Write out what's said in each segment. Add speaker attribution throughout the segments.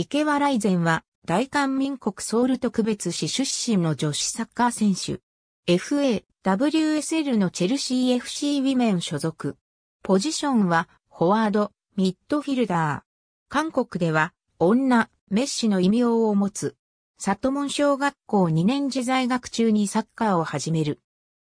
Speaker 1: 池原以前は、大韓民国ソウル特別市出身の女子サッカー選手。FA、WSL のチェルシー FC ウィメン所属。ポジションは、フォワード、ミッドフィルダー。韓国では、女、メッシの異名を持つ。里門小学校2年時在学中にサッカーを始める。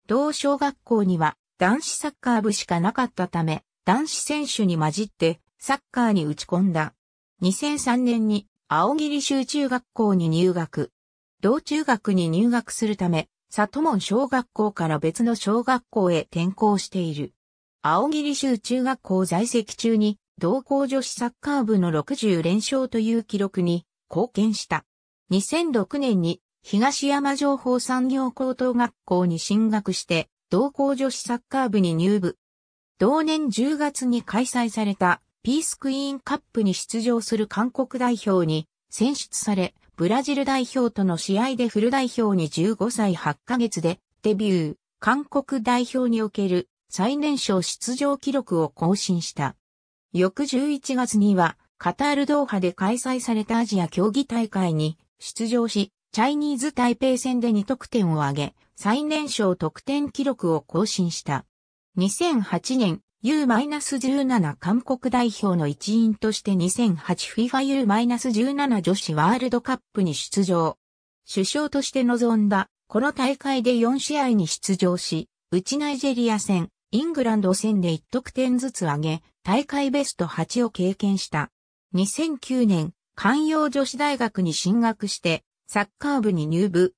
Speaker 1: 同小学校には、男子サッカー部しかなかったため、男子選手に混じって、サッカーに打ち込んだ。2003年に青霧州中学校に入学。同中学に入学するため、里門小学校から別の小学校へ転校している。青霧州中学校在籍中に、同校女子サッカー部の60連勝という記録に貢献した。2006年に東山情報産業高等学校に進学して、同校女子サッカー部に入部。同年10月に開催されたピースクイーンカップに出場する韓国代表に選出され、ブラジル代表との試合でフル代表に15歳8ヶ月でデビュー、韓国代表における最年少出場記録を更新した。翌11月には、カタールドーハで開催されたアジア競技大会に出場し、チャイニーズ台北戦で2得点を挙げ、最年少得点記録を更新した。2008年 U-17 韓国代表の一員として 2008FIFA U-17 女子ワールドカップに出場。首相として臨んだ、この大会で4試合に出場し、うちナイジェリア戦、イングランド戦で1得点ずつ上げ、大会ベスト8を経験した。2009年、関陽女子大学に進学して、サッカー部に入部。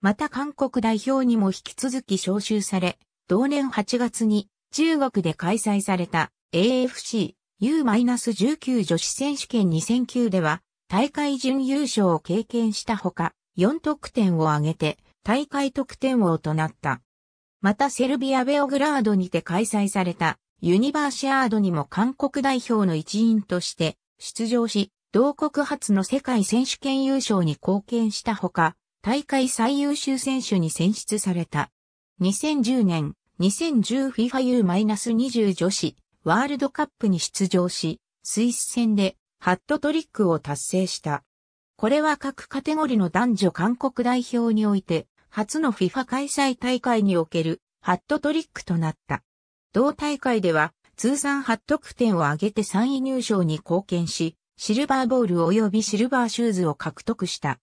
Speaker 1: また韓国代表にも引き続き招集され、同年8月に中国で開催された AFC U-19 女子選手権2009では大会準優勝を経験したほか4得点を挙げて大会得点王となった。またセルビアベオグラードにて開催されたユニバーシアードにも韓国代表の一員として出場し、同国初の世界選手権優勝に貢献したほか、大会最優秀選手に選出された。2010年 2010FIFAU-20 女子ワールドカップに出場し、スイス戦でハットトリックを達成した。これは各カテゴリの男女韓国代表において、初の FIFA 開催大会におけるハットトリックとなった。同大会では通算8得点を挙げて3位入賞に貢献し、シルバーボール及びシルバーシューズを獲得した。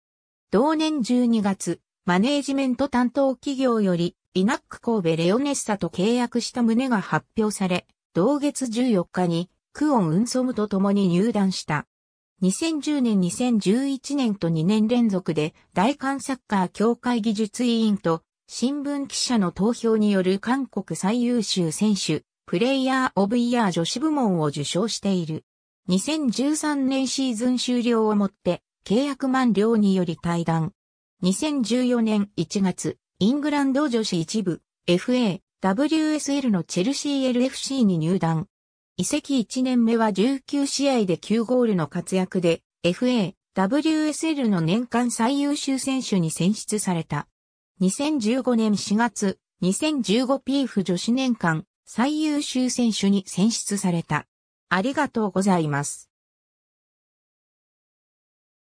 Speaker 1: 同年12月、マネージメント担当企業より、イナック神戸レオネッサと契約した旨が発表され、同月14日に、クオン・ウンソムと共に入団した。2010年2011年と2年連続で、大韓サッカー協会技術委員と、新聞記者の投票による韓国最優秀選手、プレイヤー・オブ・イヤー女子部門を受賞している。2013年シーズン終了をもって、契約満了により退団。2014年1月、イングランド女子一部、FA、WSL のチェルシー LFC に入団。移籍1年目は19試合で9ゴールの活躍で、FA、WSL の年間最優秀選手に選出された。2015年4月、2015PF 女子年間最優秀選手に選出された。ありがとうございます。